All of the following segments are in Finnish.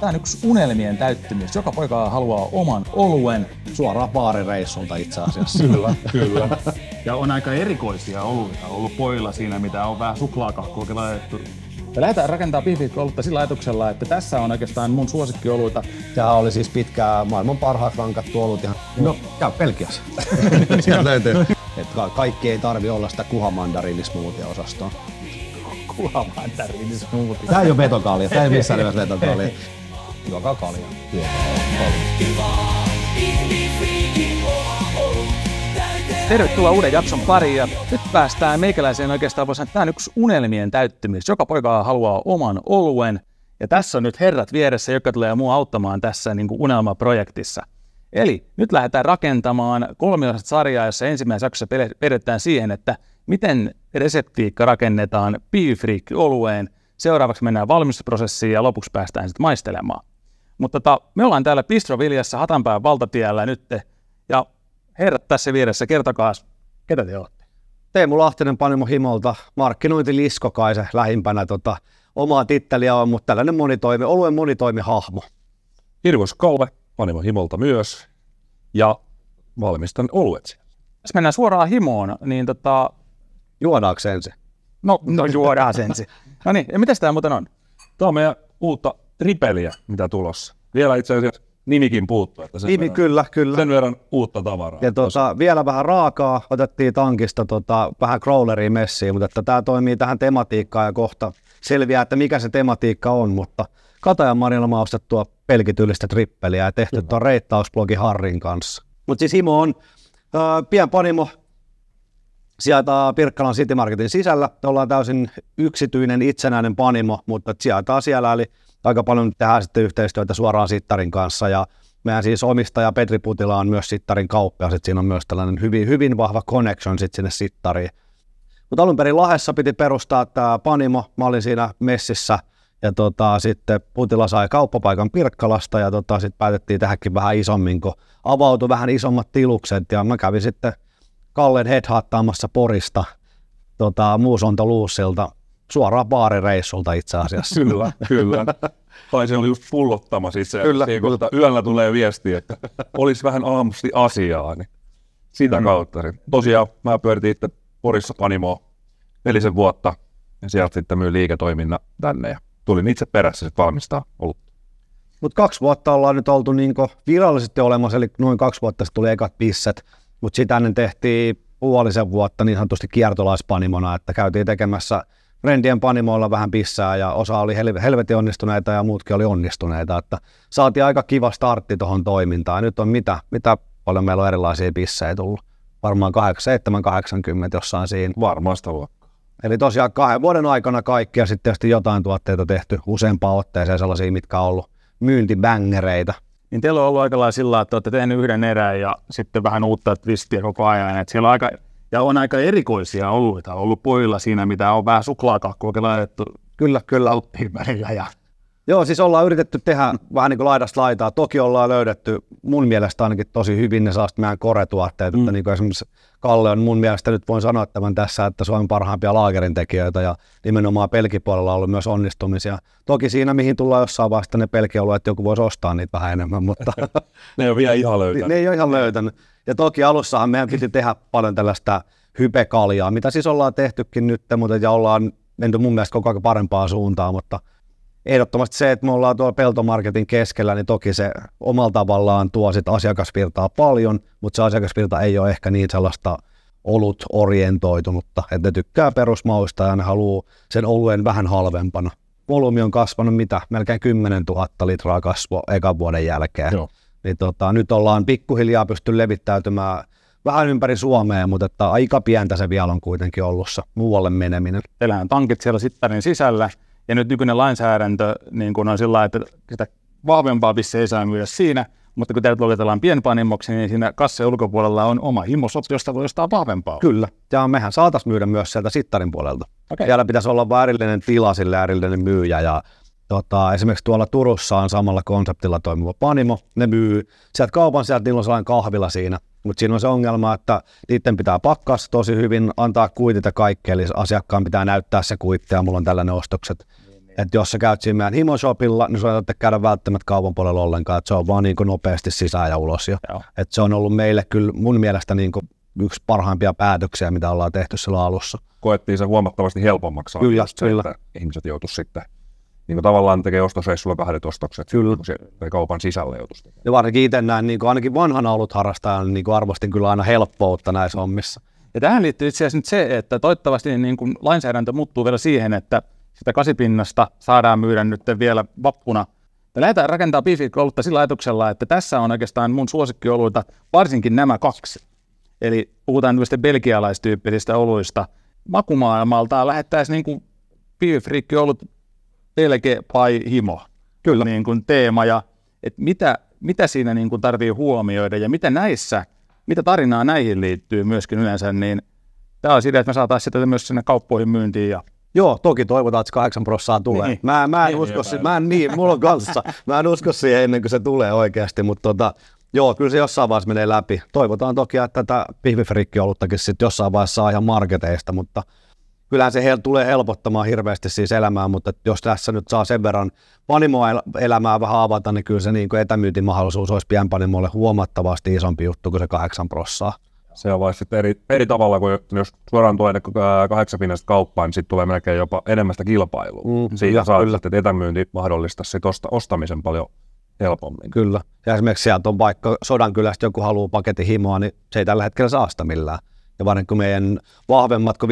Tämä on yksi unelmien täyttymys. Joka poika haluaa oman oluen suoraan baarireissulta itse asiassa. kyllä, kyllä. Ja on aika erikoisia oluita. ollut poilla siinä, mitä on vähän suklaakakkuakin laitettu. Ja lähdetään rakentaa pihviikko olutta sillä ajatuksella, että tässä on oikeastaan mun suosikkioluita. Tämä oli siis pitkää maailman parhaat rankattu olut. Ihan... No, käy Pelkiässä. Sieltä löytyy. Et ka- kaikki ei tarvi olla sitä kuhamandariinismuutia-osastoa Kuhamandariinismuutia. tärkeitä Tää ei ole vetokaalia, tää ei missään nimessä vetokaalia. Juokaa kaljaa. Juokaa Tervetuloa uuden jakson pariin ja nyt päästään meikäläiseen oikeastaan voisin, että tämä on yksi unelmien täyttymis. Joka poika haluaa oman oluen ja tässä on nyt herrat vieressä, jotka tulee mua auttamaan tässä niin kuin unelmaprojektissa. Eli nyt lähdetään rakentamaan kolmiosat sarjaa, jossa ensimmäisessä jaksossa perehdytään siihen, että miten reseptiikka rakennetaan Beefreak-olueen. Seuraavaksi mennään valmistusprosessiin ja lopuksi päästään sitten maistelemaan. Mutta tota, me ollaan täällä Pistroviljassa Hatanpään valtatiellä nyt. Ja herrat tässä vieressä, kertokaa, ketä te olette? Teemu Lahtinen Panimo Himolta, markkinointi liskokaise lähimpänä tota, omaa titteliä on, mutta tällainen monitoimi, oluen monitoimihahmo. Hirvos Kalve, Panimo Himolta myös, ja valmistan oluet Jos mennään suoraan himoon, niin tota... Juodaanko ensin? No, no juodaan ensin. No niin, ja mitäs tämä muuten on? Tämä on meidän uutta ripeliä, mitä tulossa. Vielä itse asiassa nimikin puuttuu. Että sen Nimi, verran, kyllä, kyllä. Sen verran uutta tavaraa. Ja tuota, vielä vähän raakaa otettiin tankista tota, vähän crawleriin messiin, mutta että tämä toimii tähän tematiikkaan ja kohta selviää, että mikä se tematiikka on, mutta Katajan Marinalla on ostettua pelkityylistä trippeliä ja tehty tuon reittausblogi Harrin kanssa. Mutta siis Himo on äh, pienpanimo sieltä Pirkkalan City Marketin sisällä. Ollaan täysin yksityinen itsenäinen panimo, mutta sijaitaa siellä eli aika paljon tehdään sitten yhteistyötä suoraan Sittarin kanssa ja meidän siis omistaja Petri Putila on myös Sittarin kauppia, sitten siinä on myös tällainen hyvin, hyvin vahva connection sitten sinne Sittariin. Mutta alun perin Lahessa piti perustaa tämä Panimo, mä olin siinä messissä ja tota, sitten Putila sai kauppapaikan Pirkkalasta ja tota, sitten päätettiin tähänkin vähän isommin, kun avautui vähän isommat tilukset ja mä kävin sitten Kallen headhattaamassa Porista tota, Muusonta Luussilta suoraan baarireissulta itse asiassa. kyllä, kyllä. Tai se oli just pullottama itse kyllä, siihen, kun yöllä tulee viesti, että olisi vähän aamusti asiaa, niin sitä mm. kautta. Tosiaan mä pyöritin itse Porissa Panimoa nelisen vuotta ja sieltä sitten myy liiketoiminnan tänne ja tulin itse perässä sitten valmistaa ollut. Mutta kaksi vuotta ollaan nyt oltu niinku virallisesti olemassa, eli noin kaksi vuotta sitten tuli ekat pisset, mutta sitä ennen tehtiin puolisen vuotta niin sanotusti kiertolaispanimona, että käytiin tekemässä – rendien panimoilla vähän pissää ja osa oli hel- helvetin onnistuneita ja muutkin oli onnistuneita. Että saatiin aika kiva startti tuohon toimintaan. Nyt on mitä, mitä paljon meillä on erilaisia pissejä tullut. Varmaan 7-80 jossain siinä. Varmasta luokkaa. Eli tosiaan kahden vuoden aikana ja sitten tietysti jotain tuotteita tehty useampaan otteeseen, sellaisia, mitkä on ollut myyntibängereitä. Niin teillä on ollut aika lailla sillä, että olette tehneet yhden erän ja sitten vähän uutta twistiä koko ajan. Et siellä on aika ja on aika erikoisia oluita ollut pojilla siinä, mitä on vähän suklaakakkuakin laitettu. Kyllä, kyllä oltiin välillä. Ja... Joo, siis ollaan yritetty tehdä vähän niin kuin laidasta laitaa. Toki ollaan löydetty mun mielestä ainakin tosi hyvin ne saa meidän koretuotteet. Mm. Että niin kuin esimerkiksi Kalle on mun mielestä nyt voin sanoa tämän tässä, että Suomen parhaimpia laagerintekijöitä ja nimenomaan pelkipuolella on ollut myös onnistumisia. Toki siinä, mihin tullaan jossain vaiheessa ne että joku voisi ostaa niitä vähän enemmän, mutta... ne ei ole vielä ihan löytänyt. Ne, ne ei ole ihan löytänyt. Ja toki alussahan meidän piti tehdä paljon tällaista hypekaljaa, mitä siis ollaan tehtykin nyt, mutta ja ollaan menty mun mielestä koko ajan parempaan suuntaan, mutta ehdottomasti se, että me ollaan tuolla peltomarketin keskellä, niin toki se omalla tavallaan tuo sit asiakasvirtaa paljon, mutta se asiakasvirta ei ole ehkä niin sellaista olut orientoitunutta, että ne tykkää perusmausta ja ne haluaa sen oluen vähän halvempana. Volyymi on kasvanut mitä? Melkein 10 000 litraa kasvo ekan vuoden jälkeen. Joo. Niin tota, nyt ollaan pikkuhiljaa pysty levittäytymään vähän ympäri Suomea, mutta että aika pientä se vielä on kuitenkin ollussa muualle meneminen. Teillähän on tankit siellä sittarin sisällä, ja nyt nykyinen lainsäädäntö niin kun on sillä että sitä vahvempaa pisse ei saa myydä siinä, mutta kun täältä luokitellaan pienpanimoksi, niin siinä kassan ulkopuolella on oma himmosot, josta voi ostaa vahvempaa. Kyllä, ja mehän saataisiin myydä myös sieltä sittarin puolelta. Okay. Siellä pitäisi olla vain erillinen tila sille erillinen myyjä ja Tota, esimerkiksi tuolla Turussa on samalla konseptilla toimiva panimo. Ne myy sieltä kaupan sieltä, niillä on sellainen kahvila siinä. Mutta siinä on se ongelma, että niiden pitää pakkaa se tosi hyvin, antaa kuitita kaikkea, eli asiakkaan pitää näyttää se kuitti ja mulla on tällainen ostokset. Niin, niin. Et jos sä käyt siinä meidän himoshopilla, niin sä ei käydä välttämättä kaupan puolella ollenkaan, Et se on vaan niin nopeasti sisään ja ulos. Jo. Et se on ollut meille kyllä mun mielestä niin yksi parhaimpia päätöksiä, mitä ollaan tehty sillä alussa. Koettiin se huomattavasti helpommaksi. Kyllä, se, kyllä. ihmiset joutuisivat sitten niin kuin tavallaan tekee ostosreissulla kahdet ostokset kyllä. Se, tai kaupan sisälle joutuisi Ja varsinkin itse näin, niin kuin ainakin vanhana ollut harrastajana, niin kuin arvostin kyllä aina helppoutta näissä hommissa. Ja tähän liittyy itse asiassa nyt se, että toivottavasti niin kuin lainsäädäntö muuttuu vielä siihen, että sitä kasipinnasta saadaan myydä nyt vielä vappuna. Ja lähdetään rakentaa biifikkoulutta sillä ajatuksella, että tässä on oikeastaan mun suosikkioluita, varsinkin nämä kaksi. Eli puhutaan tämmöistä belgialaistyyppisistä oluista. Makumaailmaltaan lähettäisiin niin kuin ollut pelke vai himo Kyllä. Niin kuin teema ja että mitä, mitä siinä niin kuin tarvii huomioida ja mitä näissä, mitä tarinaa näihin liittyy myöskin yleensä, niin tämä on sitä, että me saataisiin sitä myös sinne kauppoihin myyntiin ja Joo, toki toivotaan, että 8 prossaa tulee. Niin. Mä, mä en niin, usko, niin, si- mä en, niin, mulla on kanssa. Mä en usko siihen ennen kuin se tulee oikeasti, mutta tota, joo, kyllä se jossain vaiheessa menee läpi. Toivotaan toki, että tätä pihvifrikki-oluttakin sitten jossain vaiheessa saa ihan marketeista, mutta – kyllähän se hel- tulee helpottamaan hirveästi siis elämää, mutta jos tässä nyt saa sen verran elämää vähän avata, niin kyllä se niin kuin etämyytin mahdollisuus olisi pienpanimolle huomattavasti isompi juttu kuin se kahdeksan prossaa. Se on vain sitten eri, eri tavalla, kuin jos suoraan tuo kahdeksan pinnasta kauppaan, niin sitten tulee melkein jopa sitä kilpailua. Mm, Siitä saa kyllä. että etämyynti mahdollistaa sit osta, ostamisen paljon helpommin. Kyllä. Ja esimerkiksi sieltä on vaikka Sodankylästä joku haluaa paketin himoa, niin se ei tällä hetkellä saa sitä millään. Ja varsinkin meidän vahvemmat kuin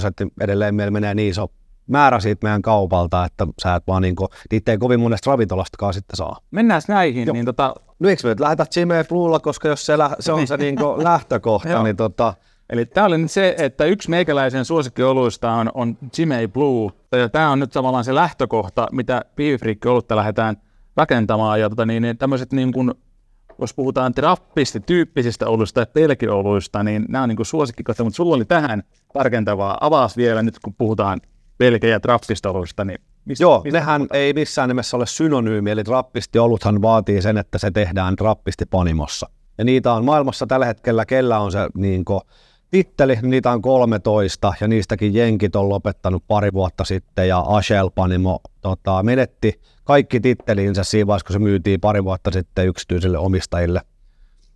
5.5, että edelleen meillä menee niin iso määrä siitä meidän kaupalta, että sä et vaan niinku, niitä ei kovin monesta ravintolastakaan sitten saa. Mennään näihin, Joo. niin tota... No eikö me nyt lähetä Jimmy Bluella, koska jos se, lä- se on se niinku lähtökohta, niin tota... Eli tämä oli nyt se, että yksi meikäläisen suosikkioluista on, on Jimmy Blue. Ja tämä on nyt tavallaan se lähtökohta, mitä Piifrikki olutta lähdetään rakentamaan. Ja tota, niin, niin tämmöiset niin kuin jos puhutaan tyyppisistä oluista tai pelkioluista, niin nämä on niin suosikkikohta, mutta sulla oli tähän tarkentavaa avaus vielä nyt, kun puhutaan pelkä- ja oluista, niin Mistä, Joo, mistä nehän puhutaan? ei missään nimessä ole synonyymi, eli oluthan vaatii sen, että se tehdään trappistipanimossa. Ja niitä on maailmassa tällä hetkellä, kellä on se niin kuin, titteli, niitä on 13 ja niistäkin Jenkit on lopettanut pari vuotta sitten ja Ashel Panimo tota, menetti kaikki titteliinsä siinä vaiheessa, kun se myytiin pari vuotta sitten yksityisille omistajille.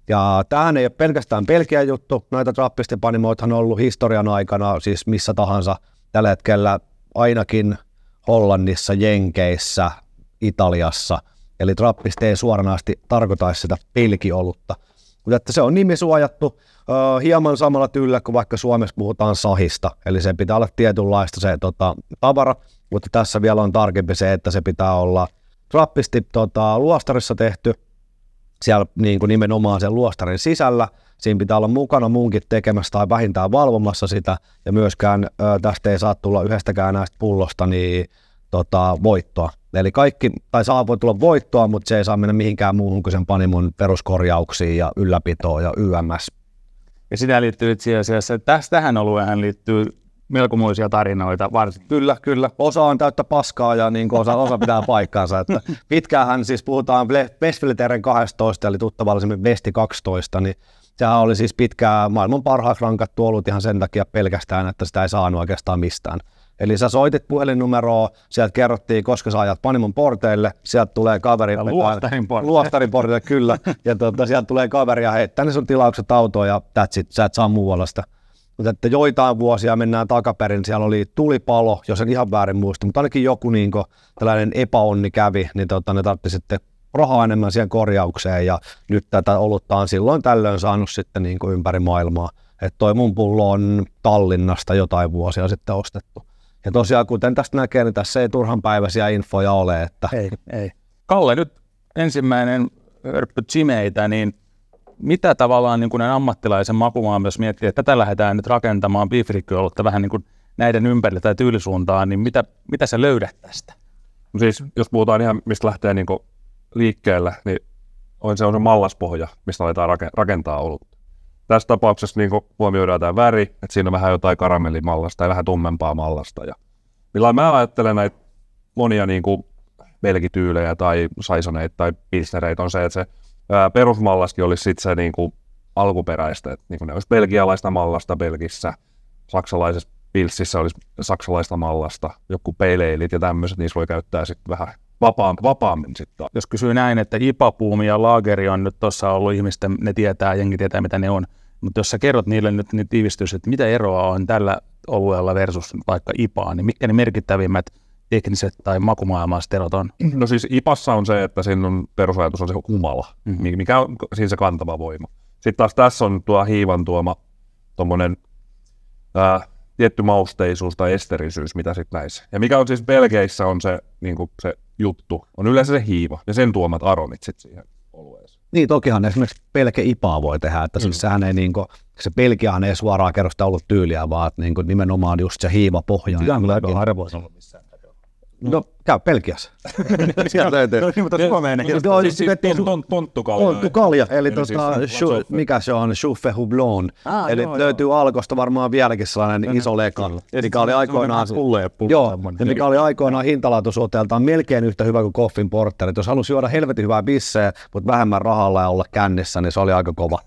Ja tämähän ei ole pelkästään pelkiä juttu, näitä trappistipanimoithan on ollut historian aikana, siis missä tahansa, tällä hetkellä ainakin Hollannissa, Jenkeissä, Italiassa. Eli trappisti ei suoranaisesti tarkoita sitä pilkiolutta. Mutta että se on nimi suojattu uh, hieman samalla tyyllä kuin vaikka Suomessa puhutaan sahista, eli se pitää olla tietynlaista se tota, tavara, mutta tässä vielä on tarkempi se, että se pitää olla trappisti tota, luostarissa tehty, siellä niin kuin nimenomaan sen luostarin sisällä, siinä pitää olla mukana munkin tekemässä tai vähintään valvomassa sitä, ja myöskään ö, tästä ei saa tulla yhdestäkään näistä pullosta niin tota, voittoa. Eli kaikki, tai saa voi tulla voittoa, mutta se ei saa mennä mihinkään muuhun kuin sen panimon peruskorjauksiin ja ylläpitoon ja YMS. Ja sitä liittyy itse asiassa, että tästähän alueen liittyy melkomuisia tarinoita varsin. Kyllä, kyllä. Osa on täyttä paskaa ja niin osa, osa pitää paikkaansa. Että pitkäänhän siis puhutaan Westfilteren 12, eli tuttavallisemmin Vesti 12, niin sehän oli siis pitkää maailman parhaaksi rankattu ollut ihan sen takia pelkästään, että sitä ei saanut oikeastaan mistään. Eli sä soitit puhelinnumeroa, sieltä kerrottiin, koska sä ajat Panimon porteille, sieltä tulee kaveri. Ja luostarin porteille. Luostarin porteille, kyllä. Ja tuota, sieltä tulee kaveri ja hei, tänne sun tilaukset autoa ja that's it, sä et saa muualla sitä. Mutta että joitain vuosia mennään takaperin, siellä oli tulipalo, jos en ihan väärin muista, mutta ainakin joku niin kuin, tällainen epäonni kävi, niin tuota, ne tarvitsi sitten rahaa enemmän siihen korjaukseen ja nyt tätä olutta on silloin tällöin saanut sitten niin kuin ympäri maailmaa. Että toi mun pullo on Tallinnasta jotain vuosia sitten ostettu. Ja tosiaan, kuten tästä näkee, niin tässä ei turhanpäiväisiä infoja ole. Että... Ei, ei. Kalle, nyt ensimmäinen örppy Jimeitä, niin mitä tavallaan niin kuin ammattilaisen makumaan, myös miettii, että tätä lähdetään nyt rakentamaan biifrikkyolutta vähän niin kuin näiden ympärillä tai tyylisuuntaan, niin mitä, mitä sä löydät tästä? No Siis, jos puhutaan ihan, mistä lähtee niin liikkeelle, niin on se on se mallaspohja, mistä aletaan rakentaa olutta tässä tapauksessa niin huomioidaan tämä väri, että siinä on vähän jotain karamellimallasta ja vähän tummempaa mallasta. Ja millä mä ajattelen näitä monia niin kuin belgityylejä tai saisoneita tai pilsnereitä on se, että se ää, perusmallaskin olisi sitten se niin kuin alkuperäistä, että niin kuin ne olisi belgialaista mallasta Belgissä, saksalaisessa pilssissä olisi saksalaista mallasta, joku peileilit ja tämmöiset, niissä voi käyttää sitten vähän vapaam, vapaammin sitten. Jos kysyy näin, että ipapuumi ja laageri on nyt tuossa ollut ihmisten, ne tietää, jengi tietää mitä ne on, mutta jos sä kerrot niille nyt niin tiivistys, että mitä eroa on tällä olueella versus vaikka IPA, niin mitkä ne merkittävimmät tekniset tai makumaailmaiset erot on? No siis IPassa on se, että sinun perusajatus on se humala, mm-hmm. mikä on siinä se kantava voima. Sitten taas tässä on tuo hiivan tuoma tommonen, äh, tietty mausteisuus tai esterisyys, mitä sitten näissä. Ja mikä on siis Belgeissä on se, niin se juttu, on yleensä se hiiva ja sen tuomat aromit sitten siihen. Niin, tokihan esimerkiksi pelke ipaa voi tehdä, että siis mm. siis sehän ei niin kuin, se pelkiahan ei suoraan kerrosta ollut tyyliä, vaan niin nimenomaan just se hiiva pohja. Sitä on kyllä aika harvoin ollut missään No, no, käy Pelkiässä. Sieltä löytyy. No niin, mutta Suomeen ei. ole. siis, siis, siis tonttukalja. Tonttukalja, eli siis tuosta, mikä se on, Schuffe Hublon. Ah, eli löytyy Alkosta varmaan vieläkin sellainen iso leka, mikä oli aikoinaan... Joo, mikä oli aikoinaan hintalaatusuhteeltaan melkein yhtä hyvä kuin Koffin porteri. Jos halusi juoda helvetin hyvää bisseä, mutta vähemmän rahalla ja olla kännissä, niin se oli aika kova.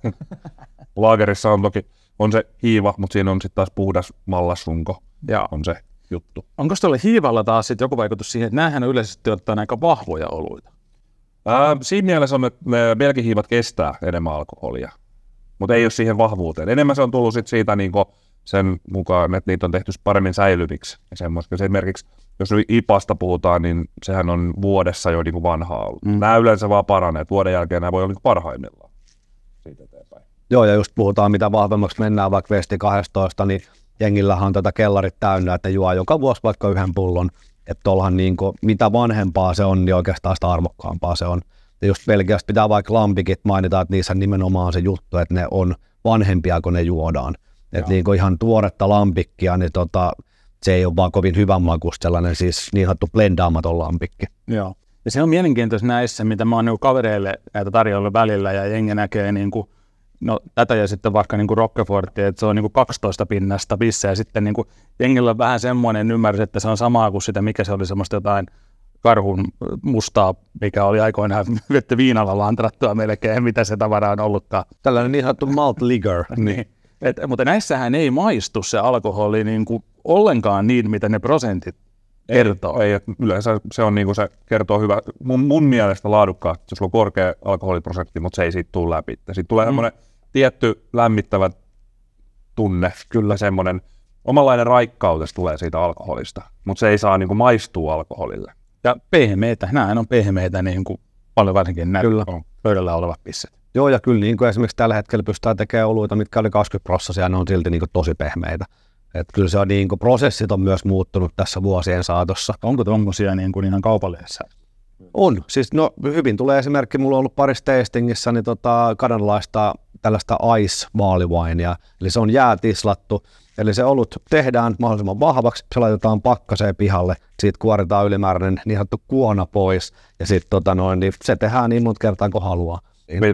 Laagerissa on toki on se hiiva, mutta siinä on sitten taas puhdas mallasrunko. Ja on se juttu. Onko tuolla hiivalla taas sit joku vaikutus siihen, että näähän on yleisesti ottaen aika vahvoja oluita? Ää, siinä mielessä me, me belgihiivat kestää enemmän alkoholia, mutta ei ole siihen vahvuuteen. Enemmän se on tullut sit siitä niin sen mukaan, että niitä on tehty paremmin säilyviksi. Ja siis Esimerkiksi jos nyt IPasta puhutaan, niin sehän on vuodessa jo niin vanhaa ollut. Mm. Nämä yleensä vaan paranee, vuoden jälkeen nämä voi olla niin parhaimmillaan siitä eteenpäin. Joo, ja just puhutaan, mitä vahvemmaksi mennään, vaikka Vesti 12, niin jengillähän on tätä tota kellarit täynnä, että juo joka vuosi vaikka yhden pullon. Että tuollahan niin kuin, mitä vanhempaa se on, niin oikeastaan sitä arvokkaampaa se on. Ja just pelkästään pitää vaikka lampikit mainita, että niissä nimenomaan se juttu, että ne on vanhempia, kun ne juodaan. Että niin kuin ihan tuoretta lampikkia, niin tota, se ei ole vaan kovin hyvän makusta sellainen siis niin sanottu blendaamaton lampikki. Joo. Ja se on mielenkiintoista näissä, mitä mä oon niinku kavereille näitä tarjolla välillä ja jengi näkee niinku, no tätä ja sitten vaikka niin Rockefortia, että se on niin kuin 12 pinnasta bisse ja sitten niin kuin, jengillä on vähän semmoinen ymmärrys, että se on samaa kuin sitä, mikä se oli semmoista jotain karhun mustaa, mikä oli aikoinaan vettä viinalla lantrattua melkein, mitä se tavara on ollutkaan. Tällainen niin sanottu malt liquor. Niin. niin. Et, mutta näissähän ei maistu se alkoholi niin kuin ollenkaan niin, mitä ne prosentit kertoo. Ei, ei yleensä se, on, niin kuin se kertoo hyvä, mun, mun mielestä laadukkaasti, jos on korkea alkoholiprosentti, mutta se ei siitä tule läpi. Siitä tulee mm. semmoinen tietty lämmittävä tunne, kyllä semmoinen omanlainen raikkautes tulee siitä alkoholista, mutta se ei saa niin kuin, maistua alkoholille. Ja pehmeitä, nämä on pehmeitä niin kuin paljon varsinkin näitä kyllä. On pöydällä olevat pisset. Joo, ja kyllä niin kuin esimerkiksi tällä hetkellä pystytään tekemään oluita, mitkä oli 20 prosessia, ne on silti niin kuin tosi pehmeitä. Et kyllä se on, niin kuin, prosessit on myös muuttunut tässä vuosien saatossa. Onko tuommoisia niin kuin ihan kaupallisessa? On. Siis, no, hyvin tulee esimerkki. Mulla on ollut parissa tastingissä niin tota, kanadalaista tällaista ice vaaliwainia, eli se on jäätislattu. Eli se olut tehdään mahdollisimman vahvaksi, se laitetaan pakkaseen pihalle, siitä kuoritaan ylimääräinen niin sanottu kuona pois, ja sitten tota noin, niin se tehdään niin monta kertaa kuin haluaa.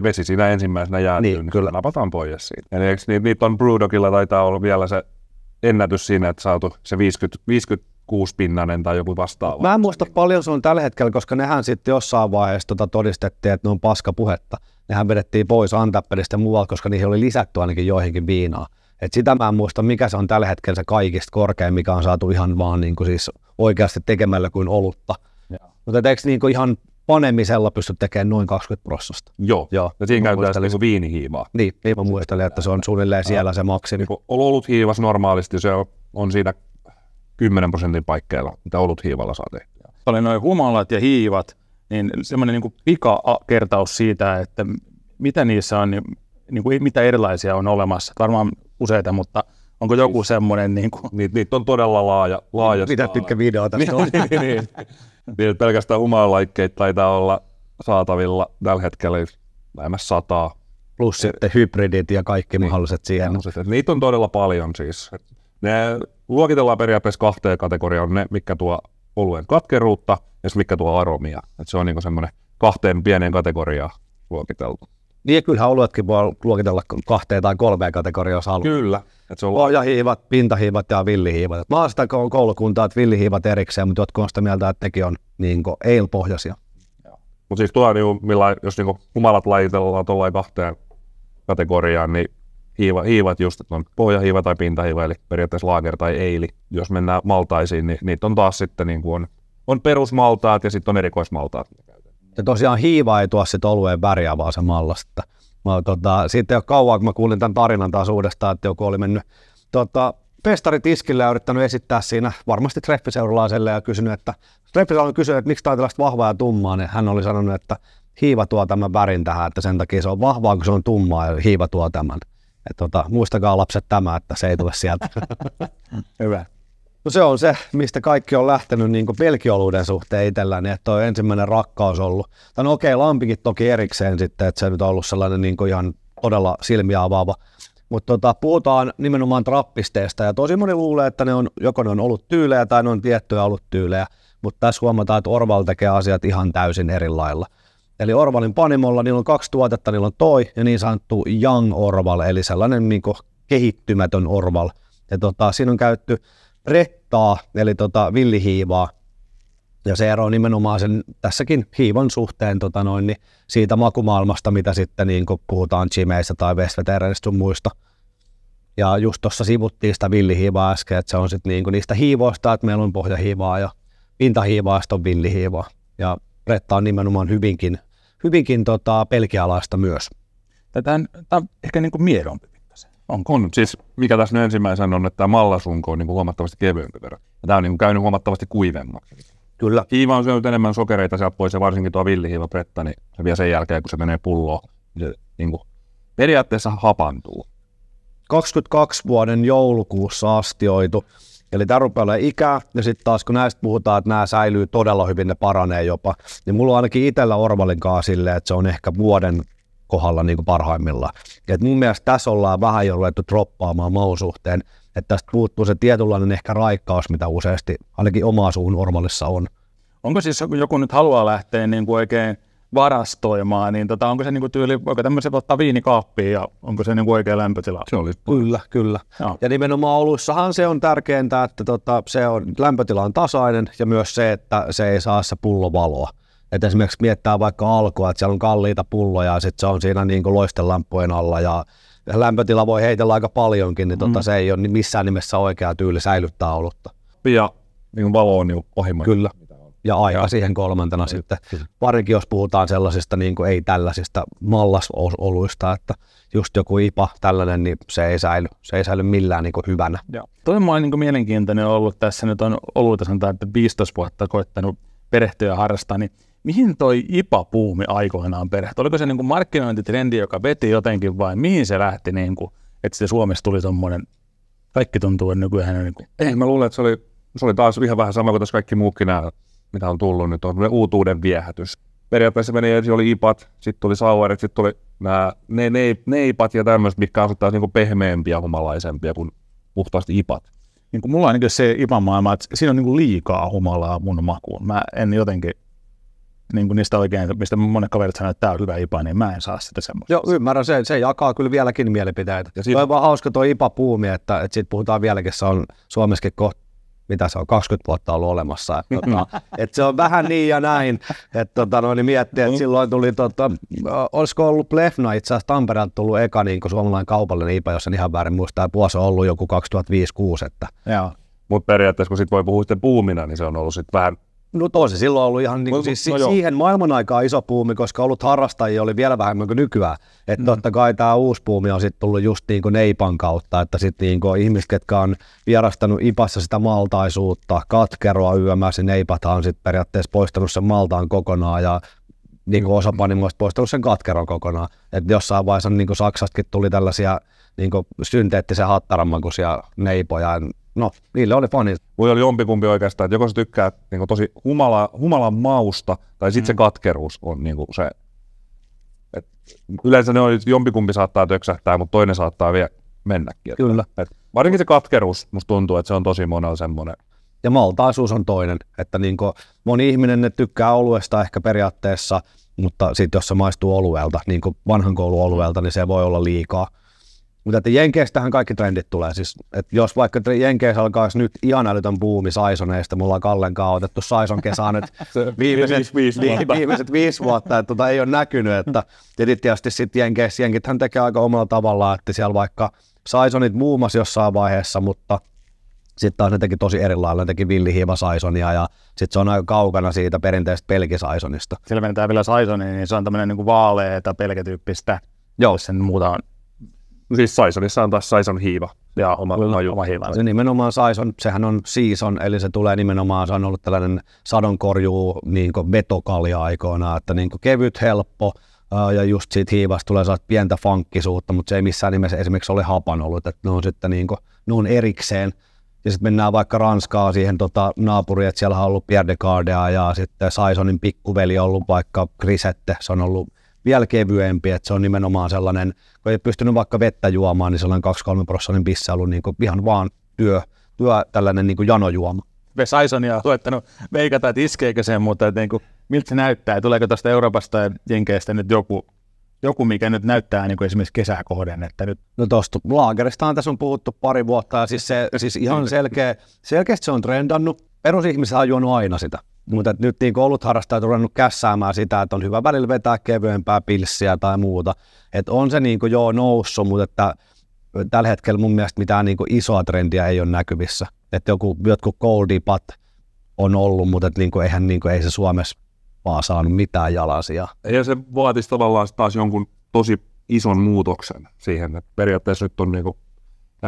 Vesi siinä ensimmäisenä jäätyy, niin, niin kyllä. napataan pois siitä. Eli niin eikö, niitä, niitä on Brewdogilla taitaa olla vielä se ennätys siinä, että saatu se 50, 50 kuuspinnanen tai joku vastaava. Mä en muista paljon se on tällä hetkellä, koska nehän sitten jossain vaiheessa tota todistettiin, että ne on puhetta nehän vedettiin pois Antappelista ja muualta, koska niihin oli lisätty ainakin joihinkin viinaa. Et sitä mä en muista, mikä se on tällä hetkellä se kaikista korkein, mikä on saatu ihan vaan niin kuin siis oikeasti tekemällä kuin olutta. Ja. Mutta eikö niin kuin ihan panemisella pysty tekemään noin 20 prosenttia? Joo. Joo. Ja siinä käytetään niin viinihiimaa. Niin, niin mä muistelin, että se on suunnilleen siellä se maksi. Niin olut hiivas normaalisti, se on, siinä 10 prosentin paikkeilla, mitä olut hiivalla saa tehdä. Oli noin humalat ja hiivat, niin semmoinen niin pikakertaus siitä, että mitä niissä on, niin kuin, niinku, mitä erilaisia on olemassa. Varmaan useita, mutta onko joku siis- semmoinen... Niin kuin... Niitä, niitä on todella laaja. laaja mitä pitkä video tässä niin, on. niin, niin, niin. pelkästään humalaikkeita taitaa olla saatavilla tällä hetkellä lähemmäs sataa. Plus sitten hybridit ja kaikki niin, mahdolliset siihen. Niitä on todella paljon siis. Ne luokitellaan periaatteessa kahteen kategoriaan, ne, mikä tuo oluen katkeruutta ja mikä tuo aromia. Et se on niinku semmoinen kahteen pieneen kategoriaan luokiteltu. Niin ja kyllähän oluetkin voi luokitella kahteen tai kolmeen kategoriaan, jos Kyllä. Et se on... Pohjahiivat, pintahiivat ja villihiivat. mä oon sitä koulukuntaa, että villihiivat erikseen, mutta jotkut on sitä mieltä, että tekin on niin ale-pohjaisia. Mutta siis tuo, niinku, millä, jos niinku humalat lajitellaan tuolla kahteen kategoriaan, niin hiiva, hiivat just, että on pohjahiiva tai pintahiiva, eli periaatteessa laager tai eili. Jos mennään maltaisiin, niin niitä on taas sitten niin kuin on, on perusmaltaat ja sitten on erikoismaltaat. Ja tosiaan hiiva ei tuo sitten olueen väriä, vaan se mallasta. Mä, tota, siitä ei ole kauan, kun mä kuulin tämän tarinan taas uudestaan, että joku oli mennyt tota, Tiskille, ja yrittänyt esittää siinä varmasti treffiseuralaiselle ja kysynyt, että treffiseuralainen kysyi, että miksi tämä on tällaista vahvaa ja tummaa, niin hän oli sanonut, että hiiva tuo tämän värin tähän, että sen takia se on vahvaa, kun se on tummaa ja hiiva tuo tämän. Et tota, muistakaa lapset tämä, että se ei tule sieltä. Hyvä. No se on se, mistä kaikki on lähtenyt niin pelkioluuden suhteen itselläni, että on ensimmäinen rakkaus ollut. Tai no okei, okay, lampikin toki erikseen sitten, että se nyt on ollut sellainen niin ihan todella silmiä avaava. Mutta tota, puhutaan nimenomaan trappisteista ja tosi moni luulee, että ne on, joko ne on ollut tyylejä tai ne on tiettyjä ollut tyylejä, mutta tässä huomataan, että Orval tekee asiat ihan täysin eri lailla. Eli Orvalin panimolla niillä on kaksi tuotetta, niillä on toi ja niin sanottu Young Orval, eli sellainen niin kehittymätön Orval. Ja tota, siinä on käytetty rettaa, eli tota villihiivaa, ja se ero on nimenomaan sen tässäkin hiivan suhteen tota noin, niin siitä makumaailmasta, mitä sitten niin puhutaan chimeistä tai vesveteereistä sun muista. Ja just tuossa sivuttiin sitä villihiivaa äsken, että se on sitten niin niistä hiivoista, että meillä on pohjahiivaa ja pintahiivaa ja sitten on villihiivaa. Ja Retta on nimenomaan hyvinkin hyvinkin tota, pelkialaista myös. Tätä on, tämä on ehkä niin kuin miedompi On, on. Siis mikä tässä nyt ensimmäisenä on, että tämä mallasunko on niin kuin huomattavasti kevyempi verran. Ja tämä on niin kuin käynyt huomattavasti kuivemmaksi. Kyllä. Hiiva on syönyt enemmän sokereita sieltä pois ja varsinkin tuo villihiiva pretta, niin se vielä sen jälkeen, kun se menee pulloon, niin se niin kuin, periaatteessa hapantuu. 22 vuoden joulukuussa astioitu Eli tämä rupeaa olemaan ikää, ja sitten taas kun näistä puhutaan, että nämä säilyy todella hyvin, ne paranee jopa, niin mulla on ainakin itsellä Orvalin kanssa silleen, että se on ehkä vuoden kohdalla niin parhaimmilla. Et mun mielestä tässä ollaan vähän jo ruvettu droppaamaan maun suhteen, että tästä puuttuu se tietynlainen ehkä raikkaus, mitä useasti ainakin omaa suun Orvalissa on. Onko siis joku nyt haluaa lähteä niin kuin oikein varastoimaan, niin tota, onko se niinku tyyli, voiko tämmöisen ottaa viinikaappiin ja onko se niinku oikea lämpötila? Se oli. Kyllä, kyllä. Joo. Ja nimenomaan oluissahan se on tärkeintä, että tota, se on, lämpötila on tasainen ja myös se, että se ei saa se pullo valoa. Et esimerkiksi miettää vaikka alkoa, että siellä on kalliita pulloja ja sitten se on siinä niinku loistelampujen alla ja lämpötila voi heitellä aika paljonkin, niin tota, mm. se ei ole missään nimessä oikea tyyli säilyttää olutta. Ja niin valo on niin pahimman. Kyllä ja aika ja. siihen kolmantena ja. sitten. Varinkin jos puhutaan sellaisista niin kuin ei tällaisista mallasoluista, että just joku IPA tällainen, niin se ei säily, se ei säily millään niin kuin hyvänä. Joo. on niin kuin mielenkiintoinen ollut tässä, nyt on ollut sanotaan, että 15 vuotta koettanut perehtyä ja harrastaa, niin mihin toi IPA-puumi aikoinaan perehtyi? Oliko se niin kuin markkinointitrendi, joka veti jotenkin vai mihin se lähti, niin kuin, että se Suomessa tuli tuommoinen kaikki tuntuu, nykyään niin kuin... Ei, mä luulen, että se oli, se oli taas ihan vähän sama kuin tässä kaikki muukin nämä mitä on tullut nyt, on uutuuden viehätys. Periaatteessa meni ensin oli ipat, sitten tuli sauerit, sitten tuli nämä ne, ne, neipat ja tämmöiset, mitkä on taas niinku pehmeämpiä, humalaisempia kuin puhtaasti ipat. Niin kuin mulla on niin se ipan maailma, että siinä on niin liikaa humalaa mun makuun. Mä en jotenkin niin kuin niistä oikein, mistä monet kaverit sanoo, että tämä on hyvä IPA, niin mä en saa sitä semmoista. Joo, ymmärrän sen. Se jakaa kyllä vieläkin mielipiteitä. Ja siinä... Toi on vaan hauska tuo IPA-puumi, että, että siitä puhutaan vieläkin. Se on Suomessakin kohta mitä se on, 20 vuotta ollut olemassa. Et, tota, et se on vähän niin ja näin, että tota, no, niin miettii, että silloin tuli, tota, olisiko ollut Plefna itse asiassa Tampereen tullut eka niin suomalainen kaupallinen IPA, jos en ihan väärin muista, ja vuosi on ollut joku 2005-2006. Että... Mutta periaatteessa kun sit voi puhua sitten puumina, niin se on ollut sitten vähän No on se silloin ollut ihan niin, no, siis, no, joo. siihen maailman aikaan iso puumi, koska ollut harrastajia oli vielä vähemmän kuin nykyään. Että mm. totta kai tämä uusi puumi on sitten tullut just niin kuin Neipan kautta, että sitten niin kuin ihmiset, jotka on vierastanut Ipassa sitä maltaisuutta, katkeroa yömässä, niin on sitten periaatteessa poistanut sen maltaan kokonaan ja niin kuin osa mm. panimoista poistanut sen katkeron kokonaan. että jossain vaiheessa niin kuin Saksastakin tuli tällaisia niin kuin synteettisen hattarammakuisia neipoja, no, niillä oli fanit. Voi olla jompikumpi oikeastaan, että joko sä tykkää niin tosi humala, humalan mausta, tai sitten mm. se katkeruus on niin se. Et, yleensä ne on, jompikumpi saattaa töksähtää, mutta toinen saattaa vielä mennäkin. Että, Kyllä. Et, varsinkin se katkeruus, musta tuntuu, että se on tosi monella semmoinen. Ja maltaisuus on toinen, että niin moni ihminen ne tykkää oluesta ehkä periaatteessa, mutta sitten jos se maistuu oluelta, niin kuin vanhan koulu oluelta, niin se voi olla liikaa. Mutta että Jenkeistähän kaikki trendit tulee. Siis, että jos vaikka Jenkeissä alkaisi nyt ihan älytön buumi Saisoneista, mulla on Kallen kanssa otettu Saison kesää nyt viimeiset, viisi, viisi, vuotta. viimeiset viisi vuotta, että tota ei ole näkynyt. Että, tietysti sitten Jenkeissä, Jenkithän tekee aika omalla tavallaan, että siellä vaikka Saisonit muumas jossain vaiheessa, mutta sitten taas ne teki tosi erilailla, ne teki villihiiva Saisonia ja sitten se on aika kaukana siitä perinteisestä pelkisaisonista. Selvennetään vielä Saisonia, niin se on tämmöinen niin vaaleeta pelkätyyppistä, Joo. sen muuta on No siis Saisonissa on taas Saison hiiva ja oma, haju, oma hiiva. Se nimenomaan Saison, sehän on season, eli se tulee nimenomaan, se on ollut tällainen sadonkorjuu niin vetokalja aikoina, että niin kevyt, helppo, ja just siitä hiivasta tulee sellaista pientä fankkisuutta, mutta se ei missään nimessä esimerkiksi ole hapan ollut, että ne on sitten niin kuin, ne on erikseen. Ja sitten mennään vaikka Ranskaa siihen tota, naapuriin, että siellä on ollut Pierre de Cardea ja sitten Saisonin pikkuveli on ollut vaikka Grisette, se on ollut vielä kevyempi, että se on nimenomaan sellainen, kun ei pystynyt vaikka vettä juomaan, niin sellainen 2-3 pissa ollut niin ihan vaan työ, työ tällainen niin janojuoma. Ves Aisonia on koettanut veikata, että iskeekö sen, mutta että niin kuin, miltä se näyttää, tuleeko tästä Euroopasta ja Jenkeistä nyt joku joku, mikä nyt näyttää niin kuin esimerkiksi kesää kohden. Että nyt... No tuosta laageristahan tässä on puhuttu pari vuotta ja siis, se, siis ihan selkeä, selkeästi se on trendannut. Perusihmiset on juonut aina sitä mutta nyt niin ollut harrastajat on ruvennut kässäämään sitä, että on hyvä välillä vetää kevyempää pilssiä tai muuta. Et on se niin kuin joo noussut, mutta että tällä hetkellä mun mielestä mitään niin kuin isoa trendiä ei ole näkyvissä. Et joku, jotkut goldipat on ollut, mutta että niin kuin, eihän niin kuin, ei se Suomessa vaan saanut mitään jalasia. Ja se vaatisi tavallaan taas jonkun tosi ison muutoksen siihen, että periaatteessa nyt on niin kuin,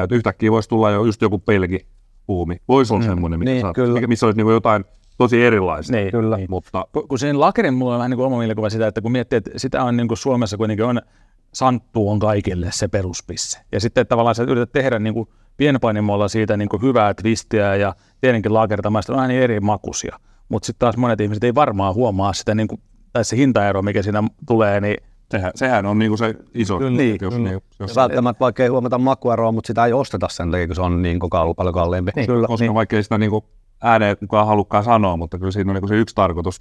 että yhtäkkiä voisi tulla jo just joku pelki puumi. Voisi olla mm, semmoinen, mitä niin, saat, missä olisi niin jotain – tosi erilaisia. Niin, kyllä. Niin. Mutta... Kun, kun sen lakerin mulla on vähän niin kuin oma mielikuva sitä, että kun miettii, että sitä on niin kuin Suomessa kuitenkin on, santtu on kaikille se peruspisse. Ja sitten että tavallaan sä yrität tehdä niin kuin pienpainimolla siitä niin kuin hyvää twistiä ja tietenkin laakertamaista on aina eri makusia. Mutta sitten taas monet ihmiset ei varmaan huomaa sitä, niin kuin, tai se hintaero, mikä siinä tulee, niin Sehän, sehän on niinku se iso. Kyllä, niin, jos, kyllä. Niin, jos... Välttämättä vaikka ei huomata makueroa, mutta sitä ei osteta sen takia, kun se on niin kuin paljon kalliimpi. Niin, kyllä, koska niin. vaikka sitä niin niinku ääneen kukaan halukkaan sanoa, mutta kyllä siinä on niin se yksi tarkoitus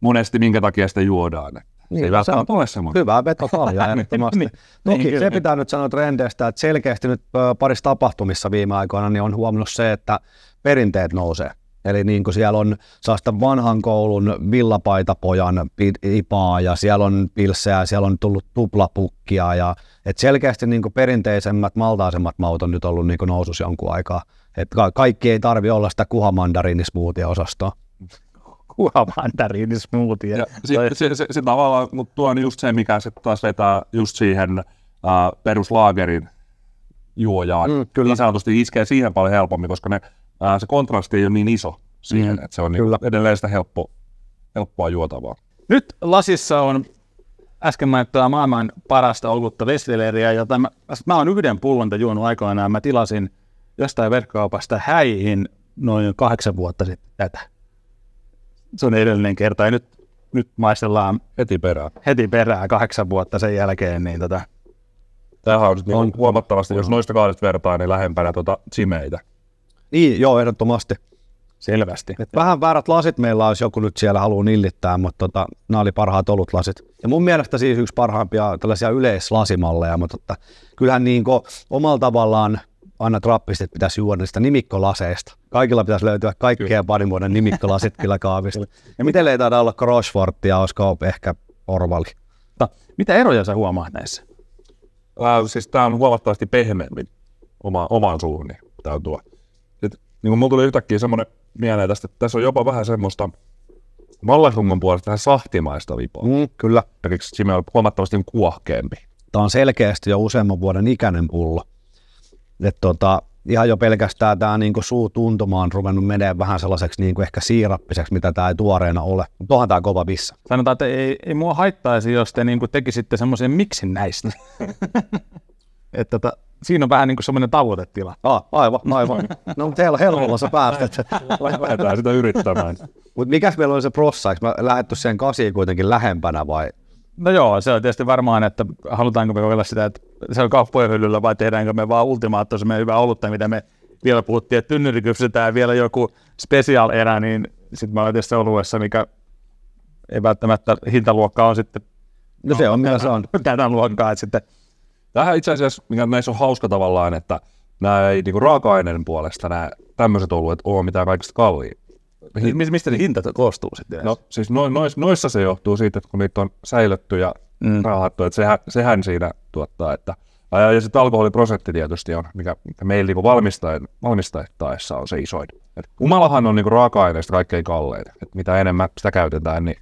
monesti, minkä takia sitä juodaan. Niin, se ei välttämättä ole semmoinen. Hyvää vetokalja ehdottomasti. Niin, niin, Toki niin, se pitää nyt sanoa trendeistä, että selkeästi nyt parissa tapahtumissa viime aikoina niin on huomannut se, että perinteet nousee. Eli niin kuin siellä on saasta vanhan koulun villapaitapojan ipaa ja siellä on pilsejä, siellä on tullut tuplapukkia ja et selkeästi niin kuin perinteisemmät maltaisemmat maut on nyt ollut niin kuin nousus jonkun aikaa. Et ka- kaikki ei tarvi olla sitä kuhamandariinismuutia osastoa. Kuhamandariinismuutia. se, se, se, se, tavallaan, mutta tuo on just se, mikä sitten taas vetää just siihen uh, peruslaagerin juojaan. Mm, kyllä. Niin sanotusti iskee siihen paljon helpommin, koska ne, uh, se kontrasti ei ole niin iso siihen, mm, että se on niinku kyllä. Niin, edelleen sitä helppo, helppoa juotavaa. Nyt lasissa on äsken mainittua maailman parasta olutta Vesteleriä, jota mä, mä oon yhden pullon juonut aikoinaan. Mä tilasin jostain verkkokaupasta häihin noin kahdeksan vuotta sitten tätä. Se on edellinen kerta ja nyt, nyt maistellaan heti perään. heti perään kahdeksan vuotta sen jälkeen. Niin tota, Tämähän on, on, niin on huomattavasti, on. jos noista kahdesta vertaa, niin lähempänä tuota simeitä. Niin, joo, ehdottomasti. Selvästi. Et vähän väärät lasit meillä olisi jos joku nyt siellä haluaa nillittää, mutta tota, nämä oli parhaat olut lasit. Ja mun mielestä siis yksi parhaimpia tällaisia yleislasimalleja, mutta tota, kyllähän niin omalla tavallaan Anna että pitäisi juoda niistä nimikkolaseista. Kaikilla pitäisi löytyä kaikkien vuoden nimikkolasit kyllä kaavista. Ja miten ei taida olla Crossfortia, olisiko ehkä Orvali. Ta, mitä eroja sä huomaat näissä? Äh, siis tämä on huomattavasti pehmeämmin oma, omaan suuhuni niin tämä tuo. niin kuin mulla tuli yhtäkkiä semmoinen mieleen tästä, että tässä on jopa vähän semmoista mallasrungon puolesta vähän sahtimaista vipoa. Mm, kyllä. Eli Jimmy on huomattavasti kuohkeampi. Tämä on selkeästi jo useamman vuoden ikäinen pullo. Et tota, ihan jo pelkästään tämä niin suutuntuma on ruvennut menee vähän sellaiseksi niin kuin ehkä siirappiseksi, mitä tämä ei tuoreena ole. Mutta onhan tämä kova bissa. Sanotaan, että ei, ei mua haittaisi, jos te niin tekisitte semmoisen miksi näistä. että tota, siinä on vähän niin semmoinen tavoitetila. Ah, aivan, aivan. No teillä helpolla sä päästä Lähdetään sitä yrittämään. Mutta mikäs meillä oli se prossa? Eikö mä lähetty sen kasiin kuitenkin lähempänä vai? No joo, se on tietysti varmaan, että halutaanko me kokeilla sitä, että se on kauppojen hyllyllä vai tehdäänkö me vaan ultimaattoisen hyvää olutta, mitä me vielä puhuttiin, että tynnyrikypsytään vielä joku special erä, niin sitten mä olen tietysti oluessa, mikä ei välttämättä hintaluokka on sitten. No, no se on, mitä se on. Tätä luokkaa, että sitten. Tähän itse asiassa, mikä näissä on hauska tavallaan, että nämä ei niin raaka-aineiden puolesta nämä tämmöiset oluet ole mitään kaikista kalliin. Hin- mistä se hinta koostuu sitten? No siis no, nois, noissa se johtuu siitä, että kun niitä on säilötty ja mm. rahattu, että sehän, sehän siinä tuottaa, että ja, ja sitten alkoholiprosentti tietysti on, mikä, mikä meillä niinku valmistettaessa on se isoin. Et humalahan on niinku raaka-aineista kaikkein kalleita. Et mitä enemmän sitä käytetään, niin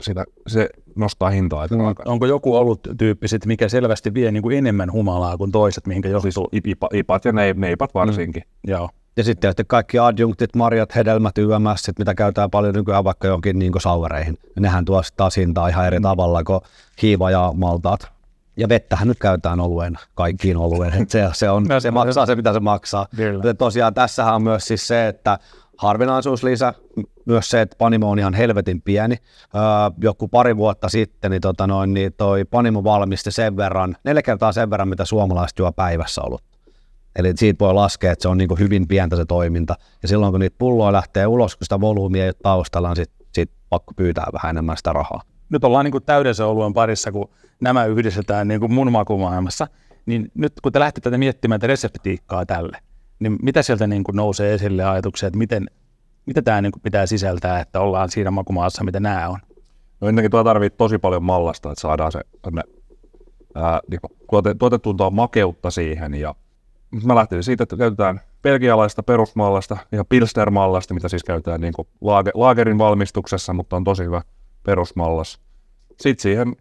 sitä, se nostaa hintaa. Että mm. no, onko joku ollut tyyppi, sit, mikä selvästi vie niinku enemmän humalaa kuin toiset, mihinkä siis johtuu? Siis ipa, ipat ja ne, neipat mm. varsinkin. Mm. Joo. Ja sitten että kaikki adjunktit, marjat, hedelmät, YMS, mitä käytetään paljon nykyään vaikka johonkin niin sauvereihin. Nehän tuo taas hintaa ihan eri mm. tavalla kuin hiiva ja maltaat. Ja vettähän nyt käytetään oluen, kaikkiin oluen. se, se, on, se maksaa se, mitä se maksaa. Mutta tosiaan tässähän on myös siis se, että harvinaisuuslisä, myös se, että Panimo on ihan helvetin pieni. Öö, joku pari vuotta sitten niin, tota noin, niin toi Panimo valmisti sen verran, neljä kertaa sen verran, mitä suomalaiset juo päivässä ollut Eli siitä voi laskea, että se on niin kuin hyvin pientä se toiminta. Ja silloin kun niitä pulloja lähtee ulos, kun sitä volyymiä ei ole taustalla, niin sitten sit pakko pyytää vähän enemmän sitä rahaa. Nyt ollaan niin kuin täydessä oluen parissa, kun nämä yhdistetään niin kuin mun makumaailmassa. Niin nyt kun te lähdette tätä miettimään tätä reseptiikkaa tälle, niin mitä sieltä niin kuin nousee esille ajatuksia, että miten, mitä tämä niin kuin pitää sisältää, että ollaan siinä makumaassa, mitä nämä on? No ennenkin tuo tarvii tosi paljon mallasta, että saadaan se ää, niin tuote, tuotetuntoa makeutta siihen ja mutta mä lähtisin siitä, että käytetään belgialaista perusmallasta ja pilstermallasta, mitä siis käytetään niin kuin laage, laagerin valmistuksessa, mutta on tosi hyvä perusmallas. Sitten siihen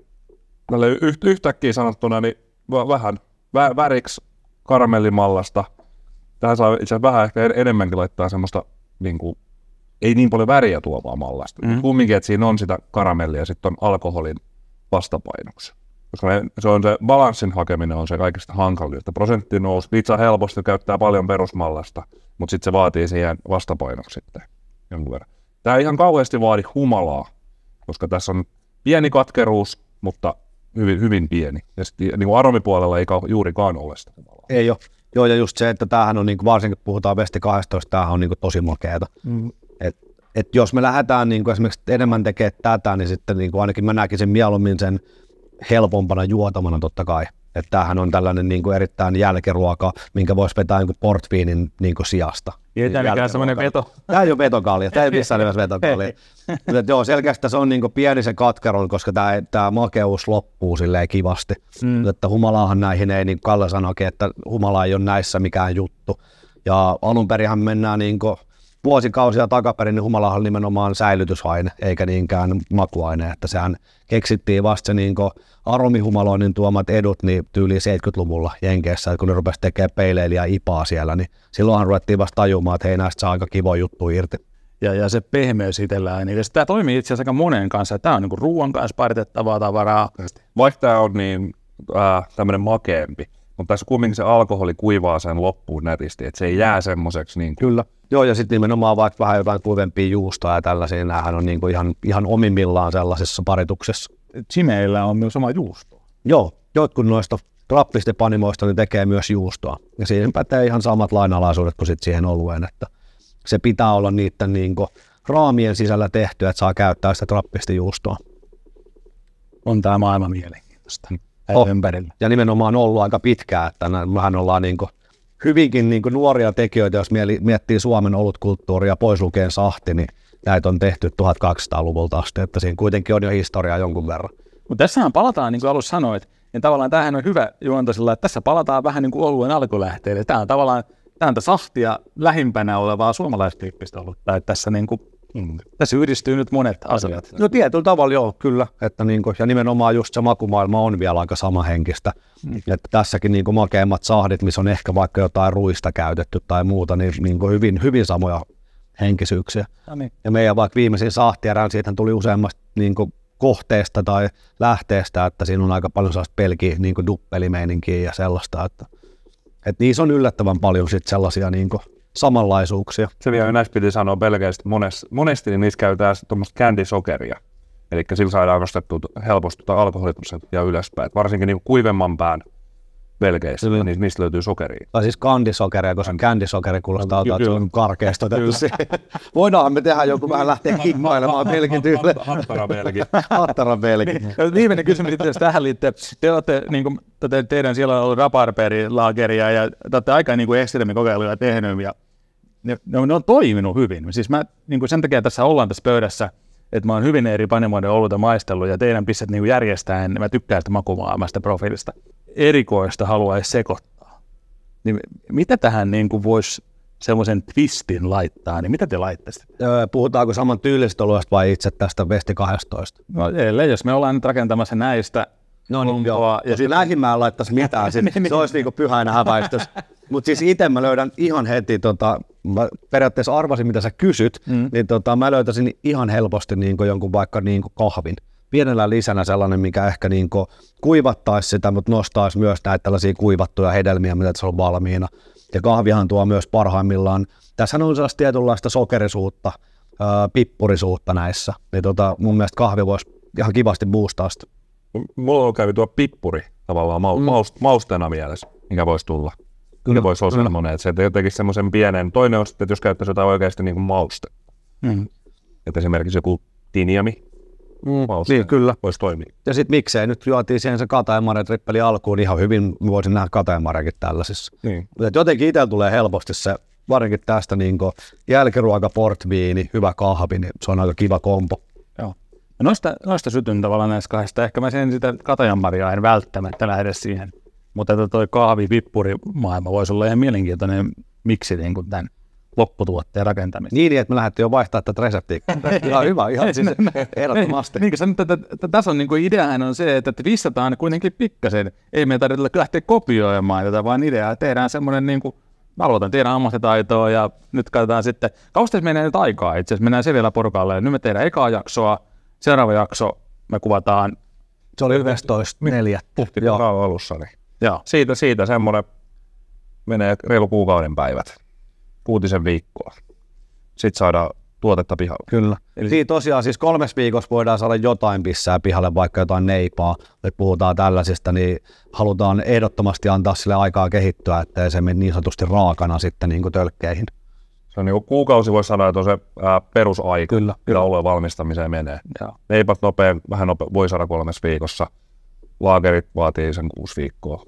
tälle yht, yhtäkkiä sanottuna niin vähän vä, väriksi karamellimallasta. Tähän saa itse asiassa vähän ehkä enemmänkin laittaa semmoista niin kuin, ei niin paljon väriä tuovaa mallasta. Mm. Kumminkin, että siinä on sitä karamellia ja sitten on alkoholin vastapainoksi koska se on se balanssin hakeminen on se kaikista hankalinta. Prosentti nousi, pizza helposti käyttää paljon perusmallasta, mutta sitten se vaatii siihen vastapainoksi sitten jonkun verran. Tämä ei ihan kauheasti vaadi humalaa, koska tässä on pieni katkeruus, mutta hyvin, hyvin pieni. Ja sitten niin kuin aromipuolella ei juurikaan ole sitä humalaa. Ei ole. Joo, ja just se, että tämähän on, niin kuin, varsinkin kun puhutaan Vesti 12, tämähän on niin kuin, tosi makeata. Mm. Et, et jos me lähdetään niin kuin, esimerkiksi enemmän tekemään tätä, niin sitten niin kuin, ainakin mä näkisin mieluummin sen helpompana juotamana totta kai. Että tämähän on tällainen niin kuin erittäin jälkiruoka, minkä voisi vetää niin kuin portviinin niin kuin sijasta. Ei tämä mikään semmoinen veto. Tämä ei ole vetokalja, tämä ei missään nimessä vetokalja. Mutta joo, selkeästi tässä on niin kuin pieni se katkeron, koska tämä, tämä makeus loppuu silleen kivasti. Mm. Että humalaahan näihin ei, niin kuin Kalle sanoikin, että humala ei ole näissä mikään juttu. Ja alun perinhän mennään niin kuin, vuosikausia takaperin, niin humalahan nimenomaan säilytysaine, eikä niinkään makuaine. Että sehän keksittiin vasta se niin aromihumaloinnin tuomat edut niin tyyli 70-luvulla Jenkeissä, kun ne rupesi tekemään peileilijä ipaa siellä, niin silloinhan ruvettiin vasta tajumaan, että hei näistä saa aika kivo juttu irti. Ja, ja se pehmeys itsellään. Niin tämä toimii itse asiassa aika monen kanssa. Tämä on niin ruoan kanssa paritettavaa tavaraa. Vaikka tämä on niin äh, tämmöinen makeempi, mutta tässä kumminkin se alkoholi kuivaa sen loppuun nätisti, että se ei jää semmoiseksi. Niin kuin. Kyllä. Joo, ja sitten nimenomaan vaikka vähän jotain kuivempia juustoa ja tällaisia, näähän on niin kuin ihan, ihan omimmillaan sellaisessa parituksessa. Simeillä on myös sama juusto. Joo, jotkut noista panimoista niin tekee myös juustoa. Ja siihen pätee ihan samat lainalaisuudet kuin sit siihen olueen, että se pitää olla niiden niin kuin, raamien sisällä tehtyä että saa käyttää sitä trappistijuustoa. On tämä maailma mielenkiintoista. Mm oh. ympärillä. Ja nimenomaan ollut aika pitkään, että mehän ollaan niin kuin hyvinkin niin kuin nuoria tekijöitä, jos miettii Suomen olutkulttuuria pois lukeen sahti, niin näitä on tehty 1200-luvulta asti, että siinä kuitenkin on jo historiaa jonkun verran. Mutta tässähän palataan, niin kuin alussa sanoit, niin tavallaan tämähän on hyvä juonto sillä, että tässä palataan vähän niin kuin oluen alkulähteelle. Tämä on tavallaan tämä on sahtia lähimpänä olevaa suomalaistyyppistä olutta, että tässä niin kuin Mm. Tässä yhdistyy nyt monet asiat. No tietyllä tavalla joo, kyllä. Että niin kuin, ja nimenomaan just se makumaailma on vielä aika samanhenkistä. Mm. Että tässäkin niin kuin makeimmat sahdit, missä on ehkä vaikka jotain ruista käytetty tai muuta, niin, niin kuin hyvin, hyvin samoja henkisyyksiä. Ja no niin. Ja meidän vaikka viimeisin sahtierään, siitä tuli useammasta niin kuin kohteesta tai lähteestä, että siinä on aika paljon sellaista pelkiä niin kuin duppelimeininkiä ja sellaista. Että, että niissä on yllättävän paljon sit sellaisia niin kuin, samanlaisuuksia. Se vielä näissä piti sanoa pelkästään, monesti, monesti niin niissä käytetään tuommoista kändisokeria. Eli sillä saadaan nostettua helposti tuota ja ylöspäin. Et varsinkin niin kuivemman pään velkeistä, niin niistä löytyy sokeria. Tai siis kandisokeria, koska kändisokeri kuulostaa no, jo, jo. karkeasta. Voidaan me tehdä joku vähän lähteä kikkailemaan pelkin tyyle. hattara Hattaravelki. Niin, viimeinen kysymys itse tähän liittyen. Te olette, niin kuin, teidän siellä on ollut raparperilaageria ja te olette aika niin kuin ekstremikokeilua tehnyt ja ne, ne, ne on toiminut hyvin. Siis mä, niin kuin sen takia tässä ollaan tässä pöydässä, että mä oon hyvin eri panimoiden ja maistellut ja teidän pisset niinku niin järjestään, mä tykkään sitä makumaailmasta profiilista. Erikoista haluaisi sekoittaa. Niin mitä tähän niin kuin voisi semmoisen twistin laittaa, niin mitä te laittaisitte? Öö, puhutaanko saman tyylistä oluesta vai itse tästä Vesti 12? No ellei, jos me ollaan nyt rakentamassa näistä No niin, joo. Ja Koska sit... lähimmään laittaisi mitään, sit siis se olisi niinku pyhäinä häväistys. Mutta siis itse mä löydän ihan heti, tota, mä periaatteessa arvasin mitä sä kysyt, mm. niin tota, mä löytäisin ihan helposti niinku jonkun vaikka niinku kahvin. Pienellä lisänä sellainen, mikä ehkä niinku kuivattaisi sitä, mutta nostaisi myös näitä tällaisia kuivattuja hedelmiä, mitä se on valmiina. Ja kahvihan tuo myös parhaimmillaan. Tässähän on sellaista tietynlaista sokerisuutta, ää, pippurisuutta näissä. Niin tota, mun mielestä kahvi voisi ihan kivasti boostaa sitä mulla on kävi tuo pippuri tavallaan ma- mm. maust, maustena mielessä, mikä voisi tulla. Mikä voisi olla semmoinen, että se tekisi semmoisen pienen. Toinen on sitten, että jos käyttäisi jotain oikeasti niin kuin mauste. Mm. Että esimerkiksi joku tiniami mm, mauste niin, kyllä. voisi toimia. Ja sitten miksei, nyt juotiin siihen se katajamaren trippeli alkuun ihan hyvin, voisin nähdä katajamarenkin tällaisissa. Niin. Mutta jotenkin itsellä tulee helposti se, varsinkin tästä niin jälkiruoka, portviini, hyvä kahvi, niin se on aika kiva kompo. Noista, noista sytyn tavallaan näistä kahdesta. Ehkä mä sen sitä katajanmariaa en välttämättä lähde siihen. Mutta tota toi kahvipippuri-maailma voisi olla ihan mielenkiintoinen miksi niin kuin tämän lopputuotteen rakentamista. Niin, että me lähdettiin jo vaihtaa tätä reseptiä. Ihan hyvä, ihan siis ehdottomasti. Niin, niin, että, tässä on niin kuin ideahan on se, että vissataan kuitenkin pikkasen. Ei me tarvitse lähteä kopioimaan tätä, vaan ideaa tehdään semmoinen niin kuin, aloitan teidän ammattitaitoa ja nyt katsotaan sitten. Kaustaisi menee nyt aikaa itse asiassa, mennään se vielä porukalle. Nyt me tehdään ekaa jaksoa, Seuraava jakso me kuvataan... Se oli 11.4. Niin, huhtikuun alussa. Niin. Joo. Siitä, siitä semmoinen menee reilu kuukauden päivät, kuutisen viikkoa. Sitten saadaan tuotetta pihalle. Kyllä. Eli... siitä niin, tosiaan siis kolmes viikossa voidaan saada jotain pissää pihalle, vaikka jotain neipaa. Nyt puhutaan tällaisista, niin halutaan ehdottomasti antaa sille aikaa kehittyä, ettei se mene niin sanotusti raakana sitten niin kuin tölkkeihin se on niin kuin kuukausi, voi sanoa, että on se ää, perusaika, kyllä, mitä alueen valmistamiseen menee. Joo. Leipat nopein, vähän nopein, voi saada kolmessa viikossa. laakerit vaatii sen kuusi viikkoa.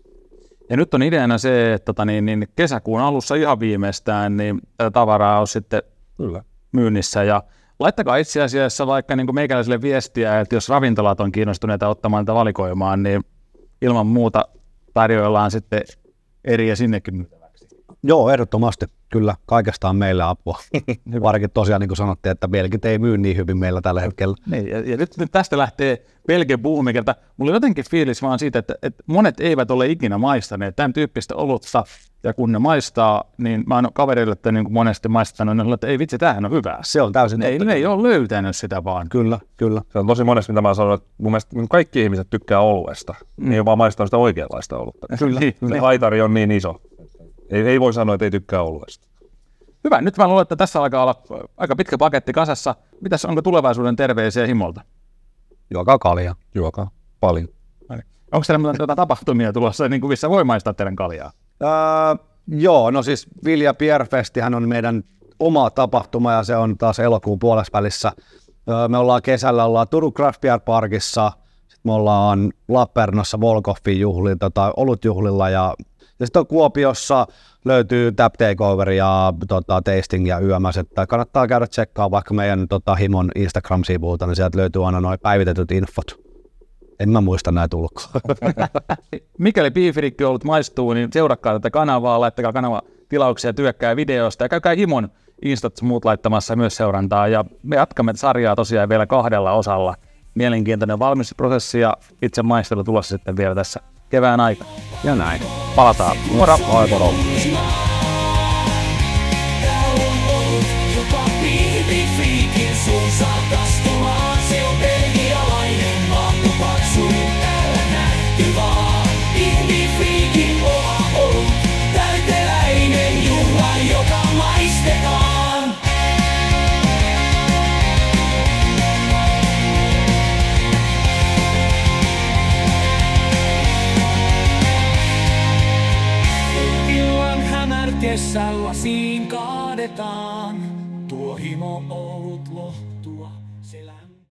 Ja nyt on ideana se, että tota, niin, niin kesäkuun alussa ihan viimeistään niin tavaraa on sitten kyllä. myynnissä. Ja laittakaa itse asiassa vaikka niin meikäläisille viestiä, että jos ravintolat on kiinnostuneita ottamaan tätä valikoimaan, niin ilman muuta tarjoillaan sitten eriä sinnekin. Joo, ehdottomasti. Kyllä, kaikesta on meillä apua. Varsinkin tosiaan, niin kuin sanottiin, että Belgit ei myy niin hyvin meillä tällä hetkellä. Niin, ja, ja nyt, nyt tästä lähtee Belgian buumikerta. Mulla on jotenkin fiilis vaan siitä, että, että monet eivät ole ikinä maistaneet tämän tyyppistä olutta. Ja kun ne maistaa, niin mä oon kaverille että niin kuin monesti maistanut, niin että ei vitsi, tämähän on hyvää. Se on täysin ei, ne ei ole löytänyt sitä vaan. Kyllä, kyllä. Se on tosi monesti, mitä mä sanon, että mun mielestä niin kaikki ihmiset tykkää oluesta. Mm. Niin ei vaan maistanut sitä oikeanlaista olutta. Kyllä. Niin, Se niin. haitari on niin iso. Ei, ei voi sanoa, että ei tykkää oluesta. Hyvä, nyt mä luulen, että tässä alkaa olla aika pitkä paketti kasassa. Mitäs onko tulevaisuuden terveisiä himolta? Juokaa kaljaa. Juokaa paljon. No niin. Onko siellä muuten tuota tapahtumia tulossa, niin kuin missä voi maistaa teidän kaljaa? Öö, joo, no siis Vilja Pierfestihän on meidän oma tapahtuma ja se on taas elokuun puolessa välissä. Öö, me ollaan kesällä ollaan Turun Craft Beer Parkissa, sitten me ollaan Lappernassa Volkoffin juhlilla, tota, olutjuhlilla ja ja sitten on Kuopiossa löytyy Tap Takeover ja tota, Tasting ja YMS, että kannattaa käydä tsekkaa vaikka meidän tota, Himon Instagram-sivuilta, niin sieltä löytyy aina noin päivitetyt infot. En mä muista näitä ulkoa. Mikäli biifirikki on ollut maistuu, niin seurakkaa tätä kanavaa, laittakaa kanava tilauksia, työkkää videosta ja käykää Himon instat muut laittamassa myös seurantaa. Ja me jatkamme sarjaa tosiaan vielä kahdella osalla. Mielenkiintoinen valmistusprosessi ja itse maistelu tulossa sitten vielä tässä kevään aika. Ja näin. Palataan. Moro. Moi moro. Jopa piirifiikin Yhdessä lasiin kaadetaan.